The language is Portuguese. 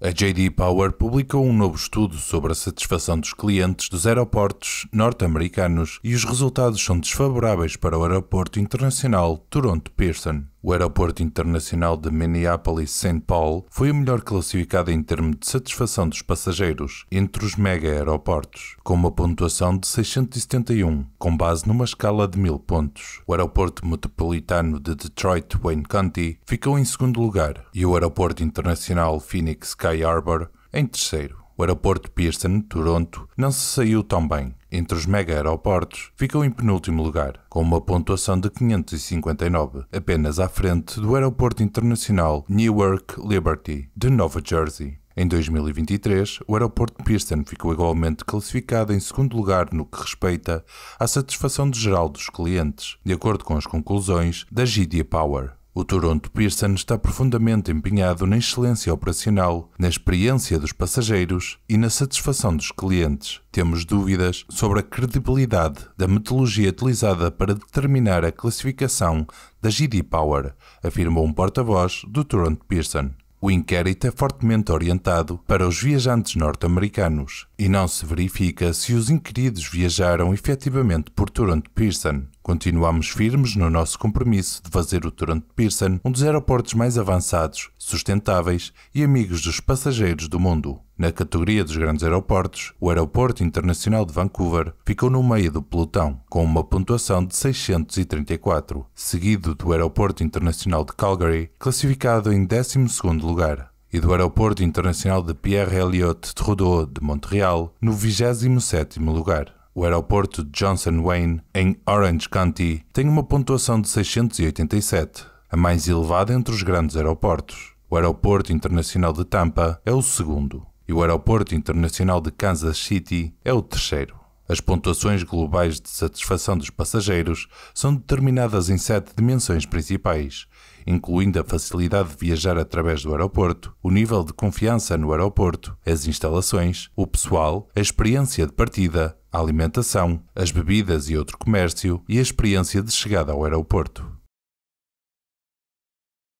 A JD Power publicou um novo estudo sobre a satisfação dos clientes dos aeroportos norte-americanos e os resultados são desfavoráveis para o Aeroporto Internacional Toronto Pearson. O Aeroporto Internacional de Minneapolis-St. Paul foi o melhor classificado em termos de satisfação dos passageiros entre os mega aeroportos, com uma pontuação de 671, com base numa escala de 1000 pontos. O Aeroporto Metropolitano de Detroit-Wayne County ficou em segundo lugar e o Aeroporto Internacional Phoenix Sky Harbor em terceiro. O aeroporto Pearson, Toronto, não se saiu tão bem. Entre os mega aeroportos, ficou em penúltimo lugar, com uma pontuação de 559, apenas à frente do Aeroporto Internacional Newark Liberty, de Nova Jersey. Em 2023, o aeroporto Pearson ficou igualmente classificado em segundo lugar no que respeita à satisfação de geral dos clientes, de acordo com as conclusões da Gidea Power. O Toronto Pearson está profundamente empenhado na excelência operacional, na experiência dos passageiros e na satisfação dos clientes. Temos dúvidas sobre a credibilidade da metodologia utilizada para determinar a classificação da GD Power, afirmou um porta-voz do Toronto Pearson. O inquérito é fortemente orientado para os viajantes norte-americanos e não se verifica se os inquiridos viajaram efetivamente por Toronto Pearson. Continuamos firmes no nosso compromisso de fazer o Toronto Pearson um dos aeroportos mais avançados, sustentáveis e amigos dos passageiros do mundo. Na categoria dos grandes aeroportos, o Aeroporto Internacional de Vancouver ficou no meio do pelotão, com uma pontuação de 634, seguido do Aeroporto Internacional de Calgary, classificado em 12 lugar e do Aeroporto Internacional de Pierre Elliott Trudeau de Montreal no 27 lugar. O aeroporto de Johnson Wayne, em Orange County, tem uma pontuação de 687, a mais elevada entre os grandes aeroportos. O Aeroporto Internacional de Tampa é o segundo e o Aeroporto Internacional de Kansas City é o terceiro. As pontuações globais de satisfação dos passageiros são determinadas em sete dimensões principais, incluindo a facilidade de viajar através do aeroporto, o nível de confiança no aeroporto, as instalações, o pessoal, a experiência de partida, a alimentação, as bebidas e outro comércio e a experiência de chegada ao aeroporto.